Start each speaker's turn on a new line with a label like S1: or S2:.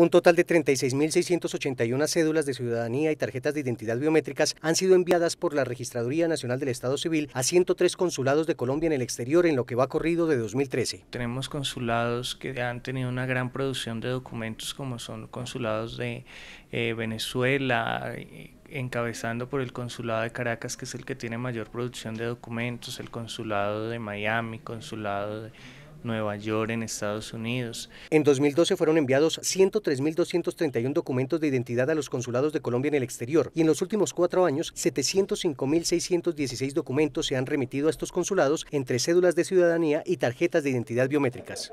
S1: Un total de 36.681 cédulas de ciudadanía y tarjetas de identidad biométricas han sido enviadas por la Registraduría Nacional del Estado Civil a 103 consulados de Colombia en el exterior en lo que
S2: va corrido de 2013. Tenemos consulados que han tenido una gran producción de documentos como son consulados de eh, Venezuela, eh, encabezando por el consulado de Caracas, que es el que tiene mayor producción de documentos, el consulado de Miami, consulado de... Nueva York, en Estados Unidos.
S1: En 2012 fueron enviados 103.231 documentos de identidad a los consulados de Colombia en el exterior y en los últimos cuatro años 705.616 documentos se han remitido a estos consulados entre cédulas de ciudadanía y tarjetas de identidad biométricas.